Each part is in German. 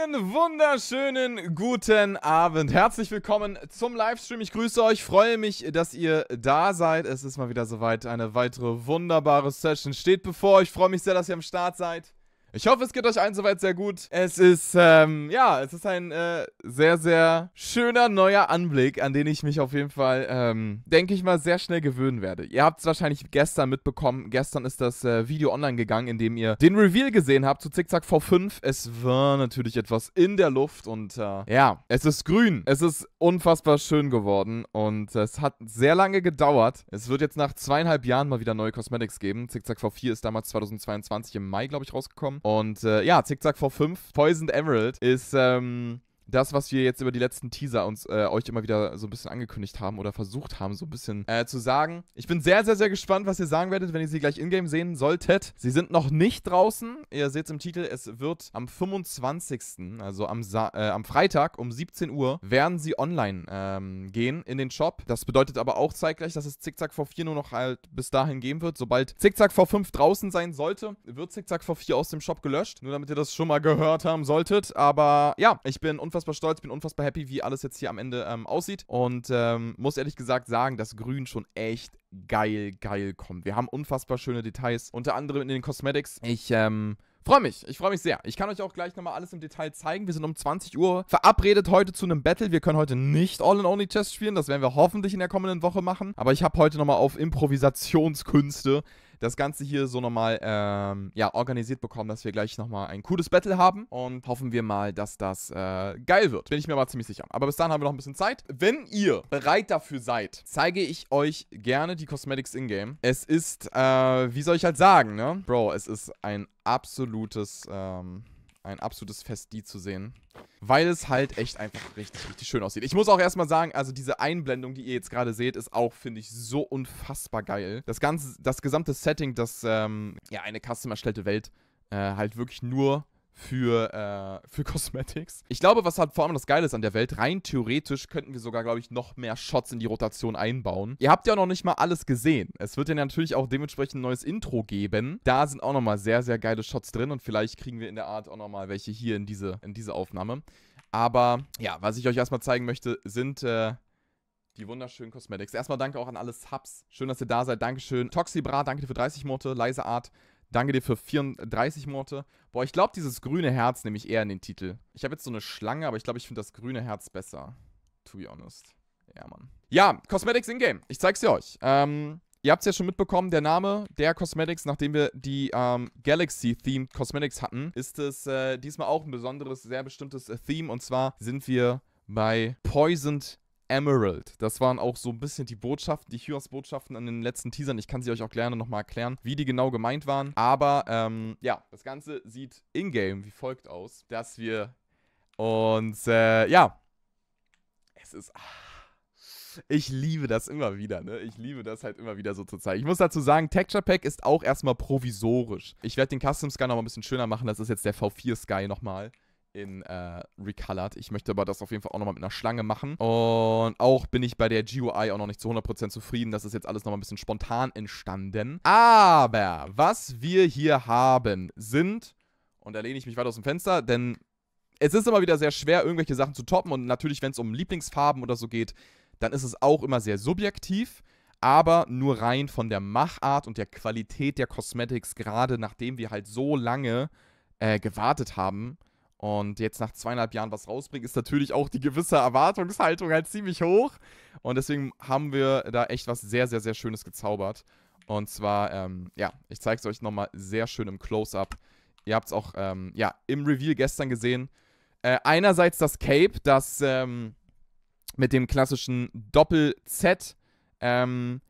Einen wunderschönen guten Abend. Herzlich willkommen zum Livestream. Ich grüße euch, freue mich, dass ihr da seid. Es ist mal wieder soweit. Eine weitere wunderbare Session steht bevor. Ich freue mich sehr, dass ihr am Start seid. Ich hoffe, es geht euch allen soweit sehr gut. Es ist, ähm, ja, es ist ein äh, sehr, sehr schöner neuer Anblick, an den ich mich auf jeden Fall, ähm, denke ich mal, sehr schnell gewöhnen werde. Ihr habt es wahrscheinlich gestern mitbekommen. Gestern ist das äh, Video online gegangen, in dem ihr den Reveal gesehen habt zu Zickzack V5. Es war natürlich etwas in der Luft und äh, ja, es ist grün. Es ist unfassbar schön geworden und es hat sehr lange gedauert. Es wird jetzt nach zweieinhalb Jahren mal wieder neue Cosmetics geben. Zickzack V4 ist damals 2022 im Mai, glaube ich, rausgekommen. Und äh, ja, Zickzack vor 5, Poisoned Emerald ist ähm, das, was wir jetzt über die letzten Teaser uns äh, euch immer wieder so ein bisschen angekündigt haben oder versucht haben, so ein bisschen äh, zu sagen. Ich bin sehr, sehr, sehr gespannt, was ihr sagen werdet, wenn ihr sie gleich in-game sehen solltet. Sie sind noch nicht draußen. Ihr seht es im Titel, es wird am 25., also am, Sa äh, am Freitag um 17 Uhr, werden sie online ähm, gehen in den Shop. Das bedeutet aber auch zeitgleich, dass es Zickzack vor 4 nur noch halt bis dahin geben wird. Sobald Zickzack vor 5 draußen sein sollte, wird Zickzack vor 4 aus dem Shop gelöscht. Nur damit ihr das schon mal gehört haben solltet. Aber ja, ich bin unfassbar unfassbar stolz, bin unfassbar happy, wie alles jetzt hier am Ende ähm, aussieht. Und ähm, muss ehrlich gesagt sagen, dass Grün schon echt geil, geil kommt. Wir haben unfassbar schöne Details, unter anderem in den Cosmetics. Ich, ähm... Freue mich, ich freue mich sehr. Ich kann euch auch gleich nochmal alles im Detail zeigen. Wir sind um 20 Uhr verabredet heute zu einem Battle. Wir können heute nicht All-in-Only-Chess spielen. Das werden wir hoffentlich in der kommenden Woche machen. Aber ich habe heute nochmal auf Improvisationskünste das Ganze hier so nochmal ähm, ja, organisiert bekommen, dass wir gleich nochmal ein cooles Battle haben. Und hoffen wir mal, dass das äh, geil wird. Bin ich mir aber ziemlich sicher. Aber bis dahin haben wir noch ein bisschen Zeit. Wenn ihr bereit dafür seid, zeige ich euch gerne die Cosmetics in-game. Es ist, äh, wie soll ich halt sagen, ne? Bro, es ist ein absolutes, ähm, ein absolutes Fest, die zu sehen. Weil es halt echt einfach richtig, richtig schön aussieht. Ich muss auch erstmal sagen, also diese Einblendung, die ihr jetzt gerade seht, ist auch, finde ich, so unfassbar geil. Das ganze, das gesamte Setting, das ähm, ja eine custom erstellte Welt äh, halt wirklich nur für, äh, für Cosmetics. Ich glaube, was halt vor allem das Geile ist an der Welt, rein theoretisch könnten wir sogar, glaube ich, noch mehr Shots in die Rotation einbauen. Ihr habt ja auch noch nicht mal alles gesehen. Es wird ja natürlich auch dementsprechend ein neues Intro geben. Da sind auch nochmal sehr, sehr geile Shots drin und vielleicht kriegen wir in der Art auch nochmal welche hier in diese, in diese Aufnahme. Aber ja, was ich euch erstmal zeigen möchte, sind äh, die wunderschönen Cosmetics. Erstmal danke auch an alle Subs. Schön, dass ihr da seid. Dankeschön. Toxibra, danke für 30 Monate. Leise Art. Danke dir für 34 Monate. Boah, ich glaube, dieses grüne Herz nehme ich eher in den Titel. Ich habe jetzt so eine Schlange, aber ich glaube, ich finde das grüne Herz besser. To be honest. Ja, Mann. Ja, Cosmetics in-game. Ich zeig's dir euch. Ähm, ihr habt es ja schon mitbekommen, der Name der Cosmetics, nachdem wir die ähm, Galaxy-themed Cosmetics hatten, ist es äh, diesmal auch ein besonderes, sehr bestimmtes äh, Theme. Und zwar sind wir bei Poisoned Emerald. Das waren auch so ein bisschen die Botschaften, die Hyos-Botschaften an den letzten Teasern. Ich kann sie euch auch gerne nochmal erklären, wie die genau gemeint waren. Aber ähm, ja, das Ganze sieht in-game wie folgt aus, dass wir uns, äh, ja, es ist... Ah, ich liebe das immer wieder, ne? Ich liebe das halt immer wieder so zu zeigen. Ich muss dazu sagen, Texture Pack ist auch erstmal provisorisch. Ich werde den Custom Sky nochmal ein bisschen schöner machen. Das ist jetzt der V4 Sky nochmal in äh, Recolored. Ich möchte aber das auf jeden Fall auch nochmal mit einer Schlange machen. Und auch bin ich bei der GUI auch noch nicht zu 100% zufrieden. Das ist jetzt alles nochmal ein bisschen spontan entstanden. Aber was wir hier haben, sind, und da lehne ich mich weiter aus dem Fenster, denn es ist immer wieder sehr schwer, irgendwelche Sachen zu toppen. Und natürlich, wenn es um Lieblingsfarben oder so geht, dann ist es auch immer sehr subjektiv aber nur rein von der Machart und der Qualität der Cosmetics, gerade nachdem wir halt so lange äh, gewartet haben, und jetzt nach zweieinhalb Jahren was rausbringen, ist natürlich auch die gewisse Erwartungshaltung halt ziemlich hoch. Und deswegen haben wir da echt was sehr, sehr, sehr Schönes gezaubert. Und zwar, ähm, ja, ich zeige es euch nochmal sehr schön im Close-Up. Ihr habt es auch, ähm, ja, im Reveal gestern gesehen. Äh, einerseits das Cape, das ähm, mit dem klassischen Doppel-Z, ähm,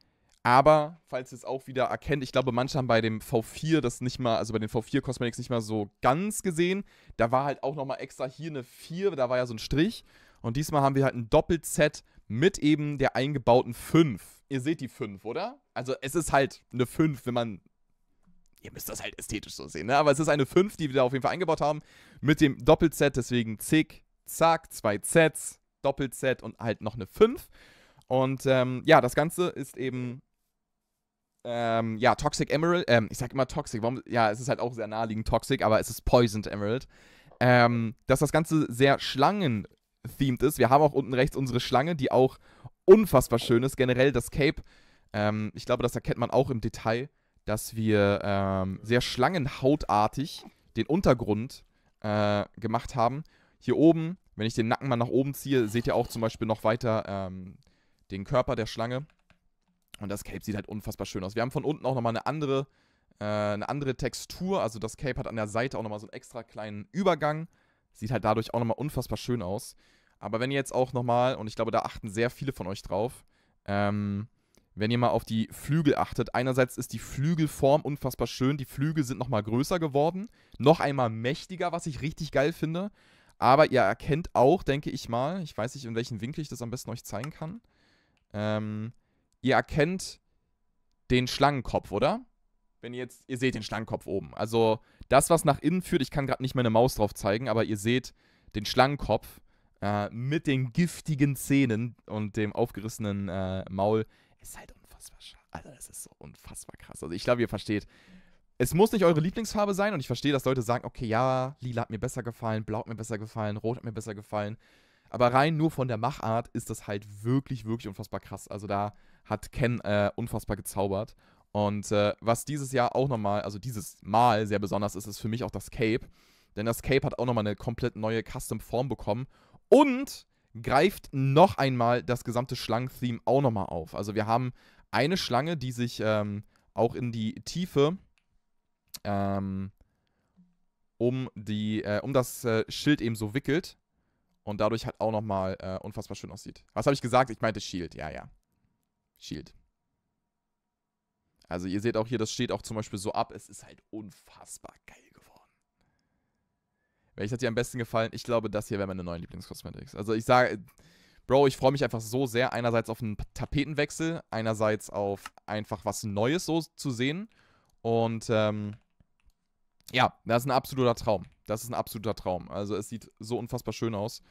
aber falls ihr es auch wieder erkennt, ich glaube, manche haben bei dem V4 das nicht mal, also bei den V4 Cosmetics nicht mal so ganz gesehen. Da war halt auch nochmal extra hier eine 4, da war ja so ein Strich. Und diesmal haben wir halt ein Doppelset mit eben der eingebauten 5. Ihr seht die 5, oder? Also es ist halt eine 5, wenn man. Ihr müsst das halt ästhetisch so sehen, ne? Aber es ist eine 5, die wir da auf jeden Fall eingebaut haben. Mit dem Doppelset, deswegen zick, zack, zwei Sets, Doppelset und halt noch eine 5. Und ähm, ja, das Ganze ist eben ähm, ja, Toxic Emerald, ähm, ich sag immer Toxic, warum, ja, es ist halt auch sehr naheliegend Toxic, aber es ist Poisoned Emerald, ähm, dass das Ganze sehr Schlangen-themed ist. Wir haben auch unten rechts unsere Schlange, die auch unfassbar schön ist. Generell das Cape, ähm, ich glaube, das erkennt man auch im Detail, dass wir ähm, sehr schlangenhautartig den Untergrund äh, gemacht haben. Hier oben, wenn ich den Nacken mal nach oben ziehe, seht ihr auch zum Beispiel noch weiter ähm, den Körper der Schlange. Und das Cape sieht halt unfassbar schön aus. Wir haben von unten auch nochmal eine andere, äh, eine andere Textur. Also das Cape hat an der Seite auch nochmal so einen extra kleinen Übergang. Sieht halt dadurch auch nochmal unfassbar schön aus. Aber wenn ihr jetzt auch nochmal, und ich glaube, da achten sehr viele von euch drauf, ähm, wenn ihr mal auf die Flügel achtet, einerseits ist die Flügelform unfassbar schön. Die Flügel sind nochmal größer geworden, noch einmal mächtiger, was ich richtig geil finde. Aber ihr erkennt auch, denke ich mal, ich weiß nicht, in welchem Winkel ich das am besten euch zeigen kann. Ähm, ihr erkennt den Schlangenkopf, oder? Wenn ihr jetzt, ihr seht den Schlangenkopf oben. Also das, was nach innen führt, ich kann gerade nicht meine Maus drauf zeigen, aber ihr seht den Schlangenkopf äh, mit den giftigen Zähnen und dem aufgerissenen äh, Maul. Ist halt unfassbar schade. Also das ist so unfassbar krass. Also ich glaube, ihr versteht. Es muss nicht eure Lieblingsfarbe sein und ich verstehe, dass Leute sagen, okay, ja, lila hat mir besser gefallen, blau hat mir besser gefallen, rot hat mir besser gefallen. Aber rein nur von der Machart ist das halt wirklich, wirklich unfassbar krass. Also da hat Ken äh, unfassbar gezaubert. Und äh, was dieses Jahr auch nochmal, also dieses Mal sehr besonders ist, ist für mich auch das Cape. Denn das Cape hat auch nochmal eine komplett neue Custom-Form bekommen. Und greift noch einmal das gesamte Schlangen-Theme auch nochmal auf. Also wir haben eine Schlange, die sich ähm, auch in die Tiefe ähm, um, die, äh, um das äh, Schild eben so wickelt und dadurch halt auch nochmal äh, unfassbar schön aussieht. Was habe ich gesagt? Ich meinte Shield, ja, ja. Shield. Also ihr seht auch hier, das steht auch zum Beispiel so ab. Es ist halt unfassbar geil geworden. Welches hat dir am besten gefallen? Ich glaube, das hier wäre meine neue Lieblingskosmetics. Also ich sage, Bro, ich freue mich einfach so sehr. Einerseits auf einen Tapetenwechsel, einerseits auf einfach was Neues so zu sehen. Und ähm, ja, das ist ein absoluter Traum. Das ist ein absoluter Traum. Also es sieht so unfassbar schön aus.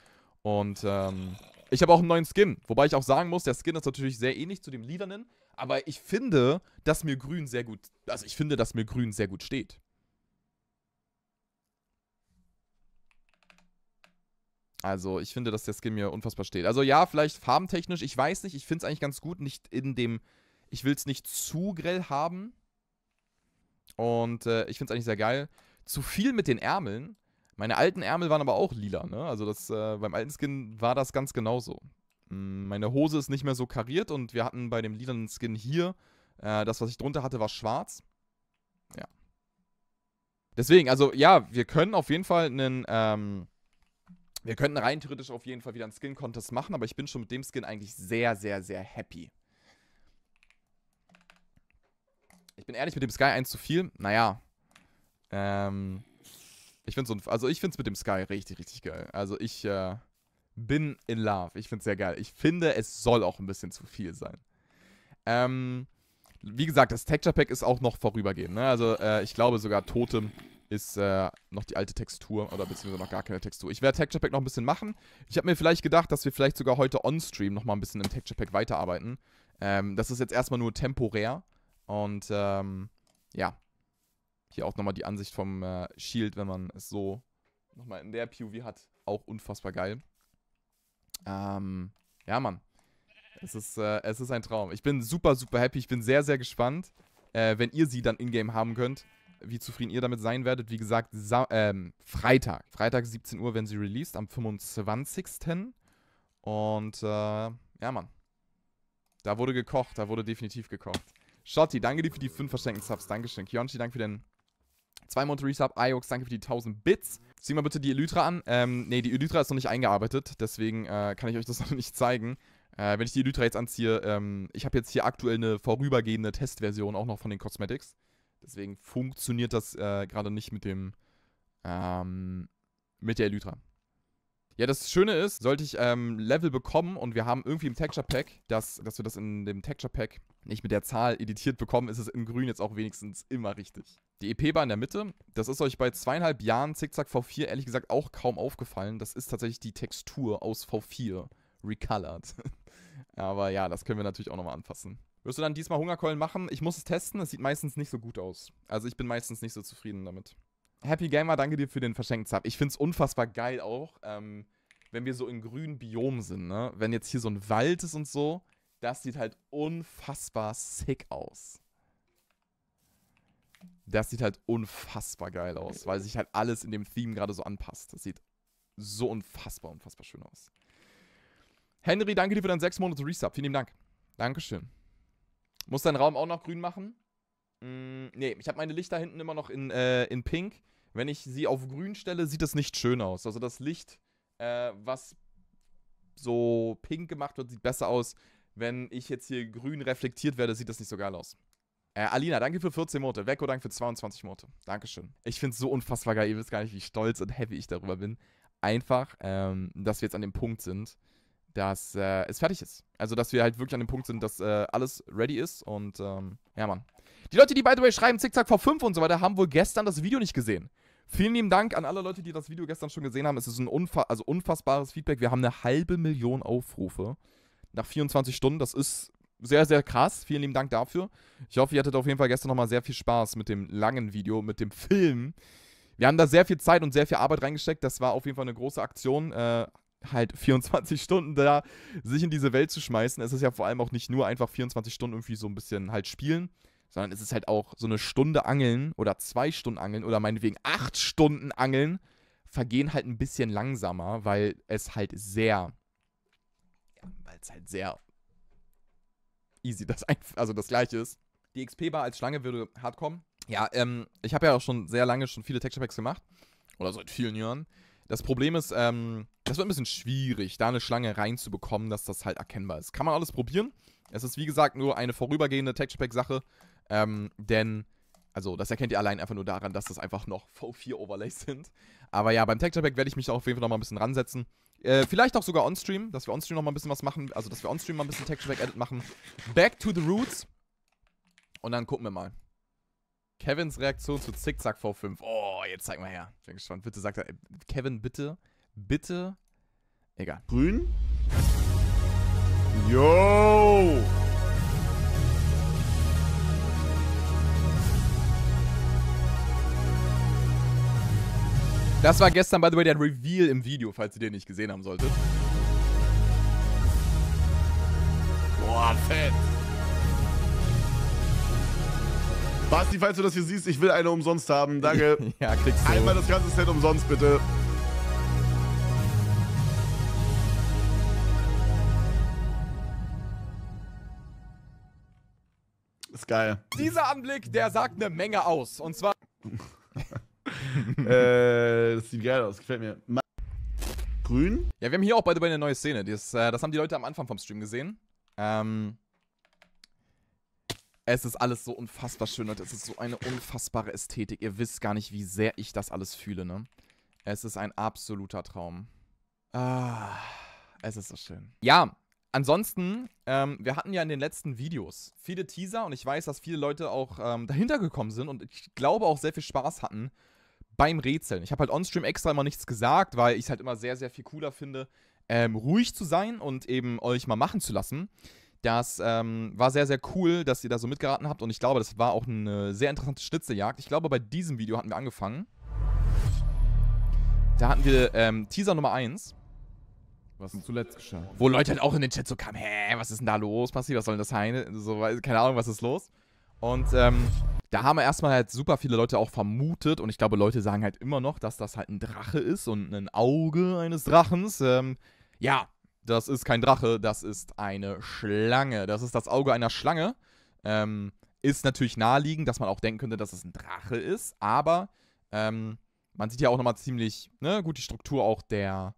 Und ähm, ich habe auch einen neuen Skin, wobei ich auch sagen muss, der Skin ist natürlich sehr ähnlich zu dem liedernen, aber ich finde, dass mir grün sehr gut, also ich finde, dass mir grün sehr gut steht. Also ich finde, dass der Skin mir unfassbar steht. Also ja, vielleicht farbentechnisch, ich weiß nicht, ich finde es eigentlich ganz gut, nicht in dem, ich will es nicht zu grell haben. Und äh, ich finde es eigentlich sehr geil. Zu viel mit den Ärmeln meine alten Ärmel waren aber auch lila, ne? Also das, äh, beim alten Skin war das ganz genauso. Mm, meine Hose ist nicht mehr so kariert und wir hatten bei dem lilanen Skin hier, äh, das, was ich drunter hatte, war schwarz. Ja. Deswegen, also ja, wir können auf jeden Fall einen, ähm, wir könnten rein theoretisch auf jeden Fall wieder einen Skin-Contest machen, aber ich bin schon mit dem Skin eigentlich sehr, sehr, sehr happy. Ich bin ehrlich mit dem Sky 1 zu viel. Naja. Ähm. Ich finde so ein, also es mit dem Sky richtig, richtig geil. Also ich äh, bin in love. Ich finde es sehr geil. Ich finde, es soll auch ein bisschen zu viel sein. Ähm, wie gesagt, das Texture Pack ist auch noch vorübergehend. Ne? Also äh, ich glaube sogar Totem ist äh, noch die alte Textur oder beziehungsweise noch gar keine Textur. Ich werde Texture Pack noch ein bisschen machen. Ich habe mir vielleicht gedacht, dass wir vielleicht sogar heute on-stream noch mal ein bisschen im Texture Pack weiterarbeiten. Ähm, das ist jetzt erstmal nur temporär und ähm, ja, hier auch nochmal die Ansicht vom äh, Shield, wenn man es so nochmal in der POV hat. Auch unfassbar geil. Ähm, ja, Mann. Es ist, äh, es ist ein Traum. Ich bin super, super happy. Ich bin sehr, sehr gespannt, äh, wenn ihr sie dann in-game haben könnt, wie zufrieden ihr damit sein werdet. Wie gesagt, Sa ähm, Freitag. Freitag 17 Uhr wenn sie released, am 25. Und äh, ja, Mann. Da wurde gekocht, da wurde definitiv gekocht. Schotti, danke dir für die 5 verschenkten Subs. Dankeschön. Kionchi, danke für den Zwei Monate Resub, Iox, danke für die 1000 Bits. Zieh mal bitte die Elytra an. Ähm, ne, die Elytra ist noch nicht eingearbeitet, deswegen äh, kann ich euch das noch nicht zeigen. Äh, wenn ich die Elytra jetzt anziehe, ähm, ich habe jetzt hier aktuell eine vorübergehende Testversion auch noch von den Cosmetics. Deswegen funktioniert das äh, gerade nicht mit dem, ähm, mit der Elytra. Ja, das Schöne ist, sollte ich ähm, Level bekommen und wir haben irgendwie im Texture Pack, das, dass wir das in dem Texture Pack nicht mit der Zahl editiert bekommen, ist es in grün jetzt auch wenigstens immer richtig. Die EP-Bar in der Mitte, das ist euch bei zweieinhalb Jahren Zickzack V4 ehrlich gesagt auch kaum aufgefallen. Das ist tatsächlich die Textur aus V4 recolored. Aber ja, das können wir natürlich auch nochmal anfassen. Wirst du dann diesmal Hungerkeulen machen? Ich muss es testen, es sieht meistens nicht so gut aus. Also ich bin meistens nicht so zufrieden damit. Happy Gamer, danke dir für den verschenkten Sub. Ich finde es unfassbar geil auch, ähm, wenn wir so in grünen Biomen sind, ne? Wenn jetzt hier so ein Wald ist und so, das sieht halt unfassbar sick aus. Das sieht halt unfassbar geil aus, weil sich halt alles in dem Theme gerade so anpasst. Das sieht so unfassbar, unfassbar schön aus. Henry, danke dir für deinen 6 Monate Resub. Vielen lieben Dank. Dankeschön. Muss deinen Raum auch noch grün machen? Mm, nee, ich habe meine Lichter hinten immer noch in, äh, in Pink. Wenn ich sie auf grün stelle, sieht das nicht schön aus. Also das Licht, äh, was so pink gemacht wird, sieht besser aus. Wenn ich jetzt hier grün reflektiert werde, sieht das nicht so geil aus. Äh, Alina, danke für 14 Monate. Veko, danke für 22 Monate. Dankeschön. Ich finde es so unfassbar geil. Ihr wisst gar nicht, wie stolz und heavy ich darüber bin. Einfach, ähm, dass wir jetzt an dem Punkt sind, dass äh, es fertig ist. Also, dass wir halt wirklich an dem Punkt sind, dass äh, alles ready ist und, ähm, ja, Mann. Die Leute, die, by the way, schreiben Zickzack vor 5 und so weiter, haben wohl gestern das Video nicht gesehen. Vielen lieben Dank an alle Leute, die das Video gestern schon gesehen haben. Es ist ein unfa also unfassbares Feedback. Wir haben eine halbe Million Aufrufe nach 24 Stunden. Das ist sehr, sehr krass. Vielen lieben Dank dafür. Ich hoffe, ihr hattet auf jeden Fall gestern nochmal sehr viel Spaß mit dem langen Video, mit dem Film. Wir haben da sehr viel Zeit und sehr viel Arbeit reingesteckt. Das war auf jeden Fall eine große Aktion. Äh, halt 24 Stunden da sich in diese Welt zu schmeißen. Es ist ja vor allem auch nicht nur einfach 24 Stunden irgendwie so ein bisschen halt spielen sondern es ist halt auch so eine Stunde Angeln oder zwei Stunden Angeln oder meinetwegen acht Stunden Angeln vergehen halt ein bisschen langsamer, weil es halt sehr, ja, weil es halt sehr easy das also das gleiche ist. Die XP-Bar als Schlange würde hart kommen. Ja, ähm, ich habe ja auch schon sehr lange schon viele Texture Packs gemacht. Oder seit vielen Jahren. Das Problem ist, ähm, das wird ein bisschen schwierig, da eine Schlange reinzubekommen, dass das halt erkennbar ist. Kann man alles probieren. Es ist wie gesagt nur eine vorübergehende Texture Pack-Sache. Ähm, denn, also das erkennt ihr allein einfach nur daran, dass das einfach noch V4-Overlays sind. Aber ja, beim Texture-Pack werde ich mich da auf jeden Fall nochmal ein bisschen ransetzen. Äh, vielleicht auch sogar on-stream, dass wir on-stream nochmal ein bisschen was machen. Also, dass wir on-stream mal ein bisschen Texture-Pack-Edit machen. Back to the Roots. Und dann gucken wir mal. Kevins Reaktion zu Zickzack V5. Oh, jetzt zeig mal her. Ich bin gespannt. Bitte sagt er. Äh, Kevin, bitte. Bitte. Egal. Grün? Yo! Das war gestern, by the way, der Reveal im Video, falls ihr den nicht gesehen haben solltet. Boah, fett. Basti, falls du das hier siehst, ich will eine umsonst haben. Danke. ja, kriegst du. Einmal das ganze Set umsonst, bitte. Ist geil. Dieser Anblick, der sagt eine Menge aus. Und zwar. äh, das sieht geil aus, gefällt mir. Grün? Ja, wir haben hier auch beide eine neue Szene. Das, äh, das haben die Leute am Anfang vom Stream gesehen. Ähm, es ist alles so unfassbar schön, Leute. Es ist so eine unfassbare Ästhetik. Ihr wisst gar nicht, wie sehr ich das alles fühle, ne? Es ist ein absoluter Traum. Ah, es ist so schön. Ja, ansonsten, ähm, wir hatten ja in den letzten Videos viele Teaser und ich weiß, dass viele Leute auch ähm, dahinter gekommen sind und ich glaube auch sehr viel Spaß hatten beim Rätseln. Ich habe halt onstream extra immer nichts gesagt, weil ich es halt immer sehr, sehr viel cooler finde, ähm, ruhig zu sein und eben euch mal machen zu lassen. Das ähm, war sehr, sehr cool, dass ihr da so mitgeraten habt und ich glaube, das war auch eine sehr interessante Schnitzeljagd. Ich glaube, bei diesem Video hatten wir angefangen. Da hatten wir ähm, Teaser Nummer 1. Was zuletzt geschah. Wo Leute halt auch in den Chat so kamen, hä, was ist denn da los, passiert? was soll denn das sein? So, keine Ahnung, was ist los? Und ähm, da haben wir erstmal halt super viele Leute auch vermutet und ich glaube, Leute sagen halt immer noch, dass das halt ein Drache ist und ein Auge eines Drachens. Ähm, ja, das ist kein Drache, das ist eine Schlange. Das ist das Auge einer Schlange. Ähm, ist natürlich naheliegend, dass man auch denken könnte, dass es ein Drache ist, aber ähm, man sieht ja auch nochmal ziemlich ne, gut die Struktur auch der,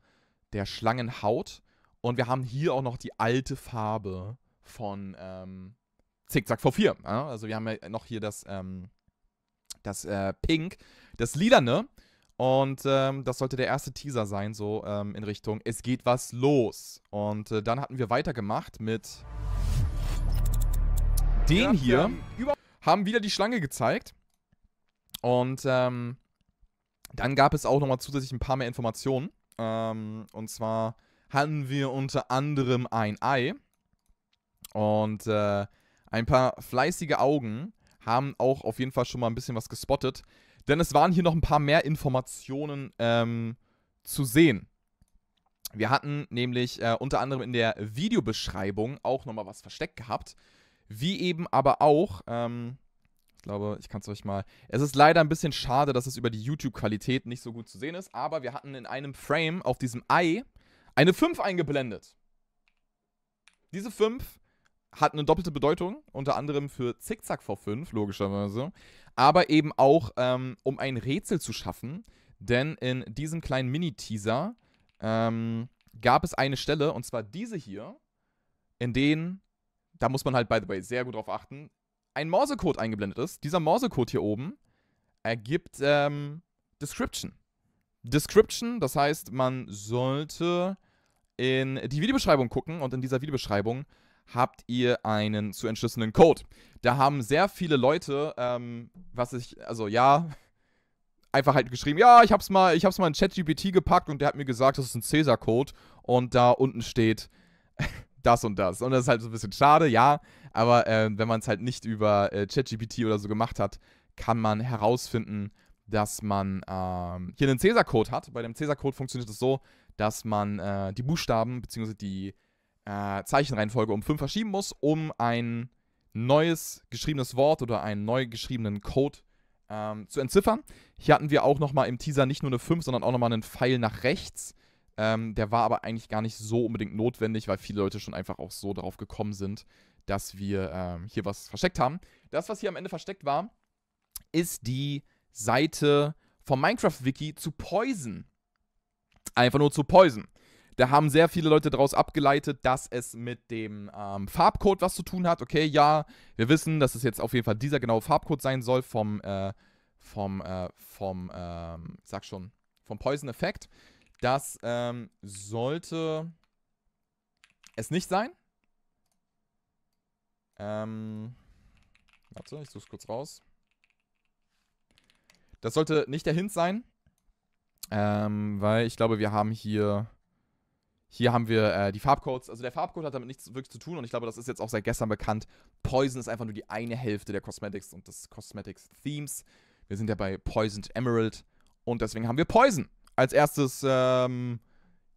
der Schlangenhaut. Und wir haben hier auch noch die alte Farbe von, ähm, Zickzack V4. Ja? Also wir haben ja noch hier das, ähm, das äh, Pink, das Lilane. Und ähm, das sollte der erste Teaser sein, so ähm, in Richtung Es geht was los. Und äh, dann hatten wir weitergemacht mit den ja, hier. Haben wieder die Schlange gezeigt. Und ähm, dann gab es auch nochmal zusätzlich ein paar mehr Informationen. Ähm, und zwar hatten wir unter anderem ein Ei. Und äh, ein paar fleißige Augen haben auch auf jeden Fall schon mal ein bisschen was gespottet. Denn es waren hier noch ein paar mehr Informationen ähm, zu sehen. Wir hatten nämlich äh, unter anderem in der Videobeschreibung auch nochmal was versteckt gehabt. Wie eben aber auch, ähm, ich glaube, ich kann es euch mal. Es ist leider ein bisschen schade, dass es über die YouTube-Qualität nicht so gut zu sehen ist, aber wir hatten in einem Frame auf diesem Ei eine 5 eingeblendet. Diese 5 hat eine doppelte Bedeutung, unter anderem für Zickzack V5, logischerweise, aber eben auch, ähm, um ein Rätsel zu schaffen, denn in diesem kleinen Mini-Teaser ähm, gab es eine Stelle, und zwar diese hier, in denen, da muss man halt, by the way, sehr gut drauf achten, ein Morsecode eingeblendet ist. Dieser Morsecode hier oben ergibt ähm, Description. Description, das heißt, man sollte in die Videobeschreibung gucken und in dieser Videobeschreibung habt ihr einen zu entschlüsselnden Code. Da haben sehr viele Leute, ähm, was ich, also ja, einfach halt geschrieben, ja, ich hab's mal, ich hab's mal in ChatGPT gepackt und der hat mir gesagt, das ist ein Cäsar-Code und da unten steht das und das. Und das ist halt so ein bisschen schade, ja, aber äh, wenn man es halt nicht über äh, ChatGPT oder so gemacht hat, kann man herausfinden, dass man ähm, hier einen Cäsar-Code hat. Bei dem Cäsar-Code funktioniert es das so, dass man äh, die Buchstaben bzw. die äh, Zeichenreihenfolge um 5 verschieben muss, um ein neues geschriebenes Wort oder einen neu geschriebenen Code ähm, zu entziffern. Hier hatten wir auch nochmal im Teaser nicht nur eine 5, sondern auch nochmal einen Pfeil nach rechts. Ähm, der war aber eigentlich gar nicht so unbedingt notwendig, weil viele Leute schon einfach auch so darauf gekommen sind, dass wir ähm, hier was versteckt haben. Das, was hier am Ende versteckt war, ist die Seite vom Minecraft-Wiki zu Poison. Einfach nur zu Poison. Da haben sehr viele Leute daraus abgeleitet, dass es mit dem ähm, Farbcode was zu tun hat. Okay, ja, wir wissen, dass es jetzt auf jeden Fall dieser genaue Farbcode sein soll vom, äh, vom, äh, vom, äh, ich sag schon, vom Poison Effect. Das ähm, sollte es nicht sein. Ähm, warte, ich suche kurz raus. Das sollte nicht der Hint sein. Ähm, weil ich glaube, wir haben hier hier haben wir äh, die Farbcodes. Also der Farbcode hat damit nichts wirklich zu tun und ich glaube, das ist jetzt auch seit gestern bekannt. Poison ist einfach nur die eine Hälfte der Cosmetics und des Cosmetics Themes. Wir sind ja bei Poisoned Emerald und deswegen haben wir Poison. Als erstes, ähm,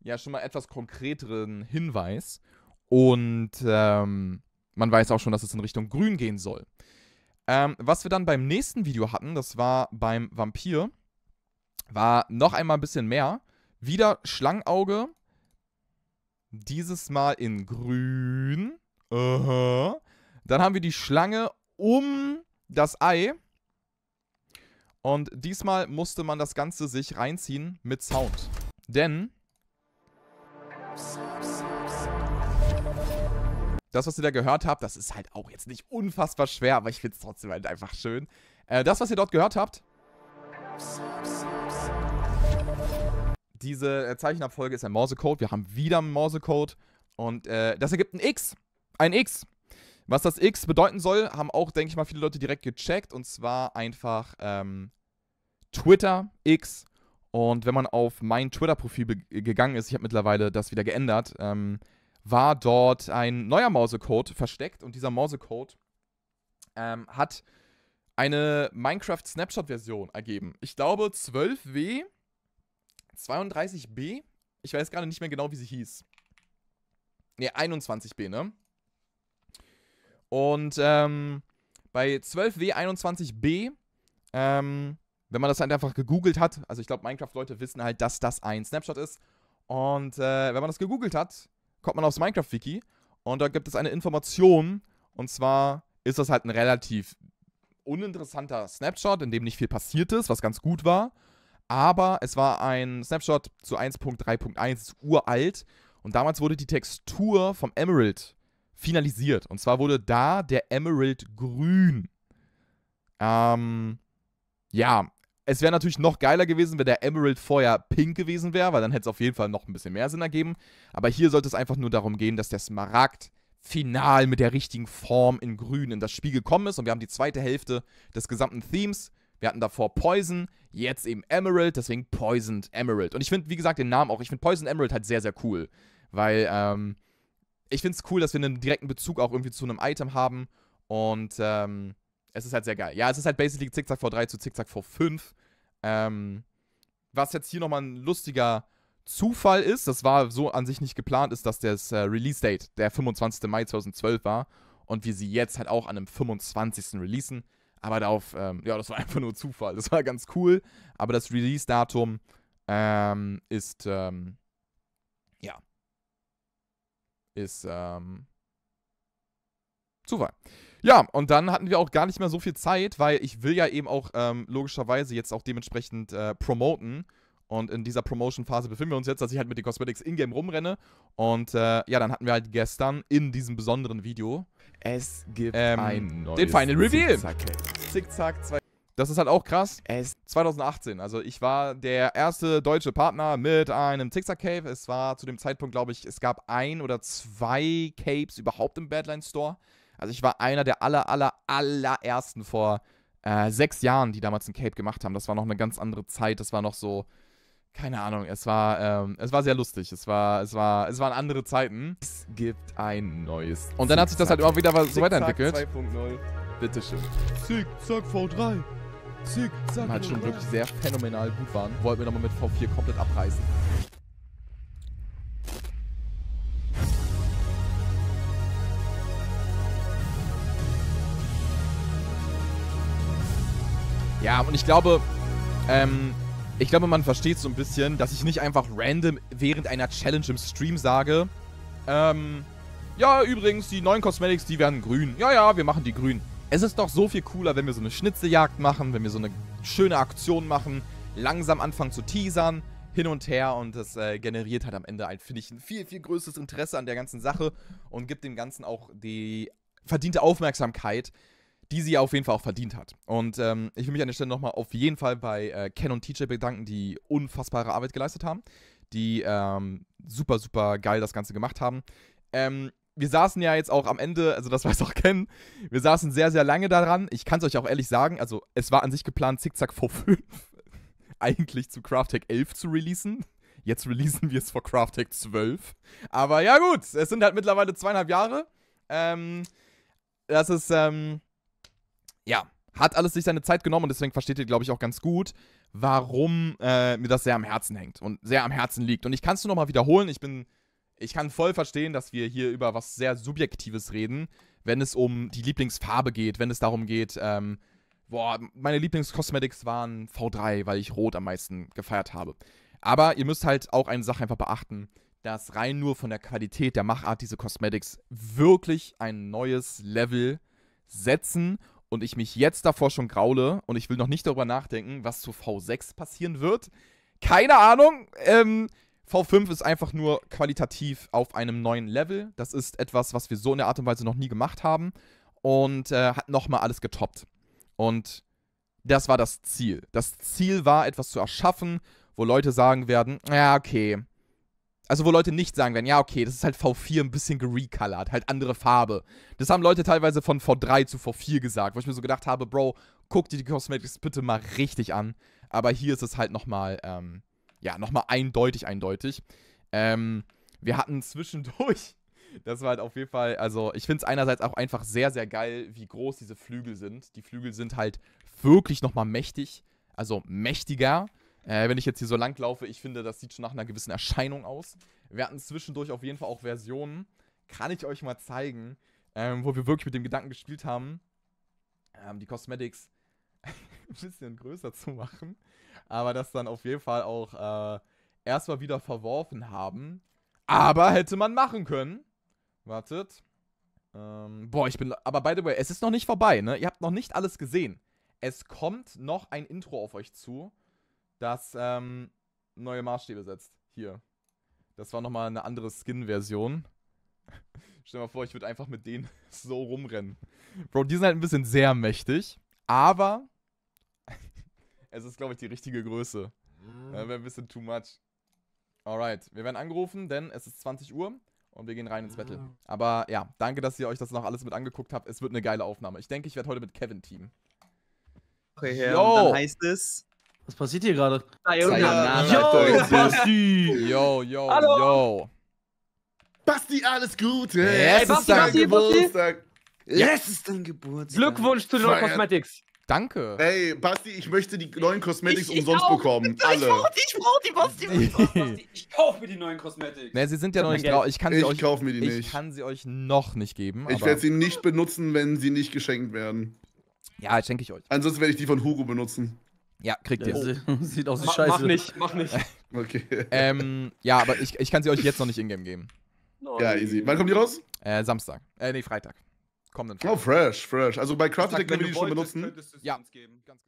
ja, schon mal etwas konkreteren Hinweis. Und ähm, man weiß auch schon, dass es in Richtung Grün gehen soll. Ähm, was wir dann beim nächsten Video hatten, das war beim Vampir, war noch einmal ein bisschen mehr. Wieder Schlangenauge dieses Mal in grün. Uh -huh. Dann haben wir die Schlange um das Ei. Und diesmal musste man das Ganze sich reinziehen mit Sound. Denn... Das, was ihr da gehört habt, das ist halt auch jetzt nicht unfassbar schwer, aber ich finde es trotzdem halt einfach schön. Äh, das, was ihr dort gehört habt... Diese äh, Zeichenabfolge ist ein Morsecode. Wir haben wieder einen Morsecode. Und äh, das ergibt ein X. Ein X. Was das X bedeuten soll, haben auch, denke ich mal, viele Leute direkt gecheckt. Und zwar einfach ähm, Twitter X. Und wenn man auf mein Twitter-Profil äh, gegangen ist, ich habe mittlerweile das wieder geändert, ähm, war dort ein neuer Morsecode versteckt. Und dieser Morsecode ähm, hat eine Minecraft-Snapshot-Version ergeben. Ich glaube 12W 32b? Ich weiß gerade nicht mehr genau, wie sie hieß. Ne, 21b, ne? Und ähm, bei 12w21b, ähm, wenn man das halt einfach gegoogelt hat, also ich glaube, Minecraft-Leute wissen halt, dass das ein Snapshot ist. Und äh, wenn man das gegoogelt hat, kommt man aufs Minecraft-Wiki und da gibt es eine Information. Und zwar ist das halt ein relativ uninteressanter Snapshot, in dem nicht viel passiert ist, was ganz gut war aber es war ein Snapshot zu 1.3.1, uralt. Und damals wurde die Textur vom Emerald finalisiert. Und zwar wurde da der Emerald grün. Ähm, ja, es wäre natürlich noch geiler gewesen, wenn der Emerald vorher pink gewesen wäre, weil dann hätte es auf jeden Fall noch ein bisschen mehr Sinn ergeben. Aber hier sollte es einfach nur darum gehen, dass der Smaragd final mit der richtigen Form in grün in das Spiel gekommen ist. Und wir haben die zweite Hälfte des gesamten Themes wir hatten davor Poison, jetzt eben Emerald, deswegen Poisoned Emerald. Und ich finde, wie gesagt, den Namen auch, ich finde Poisoned Emerald halt sehr, sehr cool. Weil, ähm, ich finde es cool, dass wir einen direkten Bezug auch irgendwie zu einem Item haben. Und, ähm, es ist halt sehr geil. Ja, es ist halt basically Zickzack vor 3 zu Zickzack vor 5. Ähm, was jetzt hier nochmal ein lustiger Zufall ist, das war so an sich nicht geplant, ist, dass das äh, Release-Date der 25. Mai 2012 war und wir sie jetzt halt auch an einem 25. releasen. Aber darauf, ähm, ja, das war einfach nur Zufall. Das war ganz cool. Aber das Release-Datum ähm, ist, ähm, ja, ist ähm, Zufall. Ja, und dann hatten wir auch gar nicht mehr so viel Zeit, weil ich will ja eben auch ähm, logischerweise jetzt auch dementsprechend äh, promoten. Und in dieser Promotion-Phase befinden wir uns jetzt, dass ich halt mit den Cosmetics in-game rumrenne. Und äh, ja, dann hatten wir halt gestern in diesem besonderen Video. Es gibt ähm, ein neues den Final Reveal. Zickzack. Zickzack 2. Das ist halt auch krass. Es 2018, also ich war der erste deutsche Partner mit einem Zickzack Cave. Es war zu dem Zeitpunkt, glaube ich, es gab ein oder zwei Capes überhaupt im Badline Store. Also ich war einer der aller, aller, allerersten vor äh, sechs Jahren, die damals ein Cape gemacht haben. Das war noch eine ganz andere Zeit. Das war noch so, keine Ahnung, es war, ähm, es war sehr lustig. Es war, es war, es waren andere Zeiten. Es gibt ein neues. Und dann hat sich das halt immer wieder so weiterentwickelt. 2.0. Bitteschön. Zick, zack, V3. Zick, zack, Halt schon wirklich sehr phänomenal gut waren. Wollten wir nochmal mit V4 komplett abreißen. Ja, und ich glaube, ähm, ich glaube, man versteht so ein bisschen, dass ich nicht einfach random während einer Challenge im Stream sage, ähm, ja, übrigens, die neuen Cosmetics, die werden grün. Ja, ja, wir machen die grün. Es ist doch so viel cooler, wenn wir so eine Schnitzeljagd machen, wenn wir so eine schöne Aktion machen, langsam anfangen zu teasern, hin und her und das äh, generiert halt am Ende ein, finde ich, ein viel, viel größeres Interesse an der ganzen Sache und gibt dem Ganzen auch die verdiente Aufmerksamkeit, die sie auf jeden Fall auch verdient hat. Und ähm, ich will mich an der Stelle nochmal auf jeden Fall bei äh, Ken und TJ bedanken, die unfassbare Arbeit geleistet haben, die ähm, super, super geil das Ganze gemacht haben. Ähm, wir saßen ja jetzt auch am Ende, also das weiß auch Ken, wir saßen sehr, sehr lange daran. Ich kann es euch auch ehrlich sagen, also es war an sich geplant, Zickzack vor 5 eigentlich zu Crafttech 11 zu releasen. Jetzt releasen wir es vor Crafttech 12. Aber ja gut, es sind halt mittlerweile zweieinhalb Jahre. Ähm, das ist, ähm, ja, hat alles sich seine Zeit genommen und deswegen versteht ihr, glaube ich, auch ganz gut, warum äh, mir das sehr am Herzen hängt und sehr am Herzen liegt. Und ich kann es nur nochmal wiederholen, ich bin, ich kann voll verstehen, dass wir hier über was sehr Subjektives reden, wenn es um die Lieblingsfarbe geht, wenn es darum geht, ähm, boah, meine Lieblingscosmetics waren V3, weil ich Rot am meisten gefeiert habe. Aber ihr müsst halt auch eine Sache einfach beachten, dass rein nur von der Qualität der Machart diese Cosmetics wirklich ein neues Level setzen und ich mich jetzt davor schon graule und ich will noch nicht darüber nachdenken, was zu V6 passieren wird. Keine Ahnung. Ähm, V5 ist einfach nur qualitativ auf einem neuen Level. Das ist etwas, was wir so in der Art und Weise noch nie gemacht haben und äh, hat nochmal alles getoppt. Und das war das Ziel. Das Ziel war, etwas zu erschaffen, wo Leute sagen werden, ja, okay, also wo Leute nicht sagen werden, ja, okay, das ist halt V4 ein bisschen gerecolored, halt andere Farbe. Das haben Leute teilweise von V3 zu V4 gesagt, wo ich mir so gedacht habe, Bro, guck dir die Cosmetics bitte mal richtig an. Aber hier ist es halt nochmal, ähm, ja, nochmal eindeutig, eindeutig. Ähm, wir hatten zwischendurch, das war halt auf jeden Fall, also ich finde es einerseits auch einfach sehr, sehr geil, wie groß diese Flügel sind. Die Flügel sind halt wirklich nochmal mächtig, also mächtiger äh, wenn ich jetzt hier so lang laufe, ich finde, das sieht schon nach einer gewissen Erscheinung aus. Wir hatten zwischendurch auf jeden Fall auch Versionen, kann ich euch mal zeigen, ähm, wo wir wirklich mit dem Gedanken gespielt haben, ähm, die Cosmetics ein bisschen größer zu machen. Aber das dann auf jeden Fall auch äh, erstmal wieder verworfen haben. Aber hätte man machen können. Wartet. Ähm, boah, ich bin. Aber by the way, es ist noch nicht vorbei, ne? Ihr habt noch nicht alles gesehen. Es kommt noch ein Intro auf euch zu das ähm, neue Maßstäbe setzt. Hier. Das war nochmal eine andere Skin-Version. Stell dir mal vor, ich würde einfach mit denen so rumrennen. Bro, die sind halt ein bisschen sehr mächtig, aber es ist, glaube ich, die richtige Größe. Mhm. Äh, wäre ein bisschen too much. Alright, wir werden angerufen, denn es ist 20 Uhr und wir gehen rein ins Battle. Mhm. Aber ja, danke, dass ihr euch das noch alles mit angeguckt habt. Es wird eine geile Aufnahme. Ich denke, ich werde heute mit Kevin teamen. Okay, dann heißt es was passiert hier gerade? Yo, Basti! Yo, yo, Hallo. yo. Basti, alles Gute! es Basti, ist dein Basti, Geburtstag. Es ist dein Geburtstag. Glückwunsch zu den neuen Cosmetics. Danke. Ey, Basti, ich möchte die neuen Cosmetics ich, umsonst ich bekommen. Ich Alle. Brauch die, ich brauch die, Basti. Ich, ich kauf mir die neuen Cosmetics. Ne, sie sind ja noch nicht drauf. Ich kann sie ich euch, kauf mir die nicht. Ich kann sie euch noch nicht geben. Ich werde sie nicht benutzen, wenn sie nicht geschenkt werden. Ja, schenke ich euch. Ansonsten werde ich die von Hugo benutzen. Ja, kriegt ihr. Ja, sieht aus wie Scheiße. Mach nicht, mach nicht. okay. Ähm, ja, aber ich, ich kann sie euch jetzt noch nicht in-game geben. No, ja, easy. Wann kommt die raus? Äh, Samstag. Äh, nee, Freitag. Kommenden oh, Freitag. Oh, fresh, fresh. Also bei Crafted Deck können wir die schon benutzen. Ja, ganz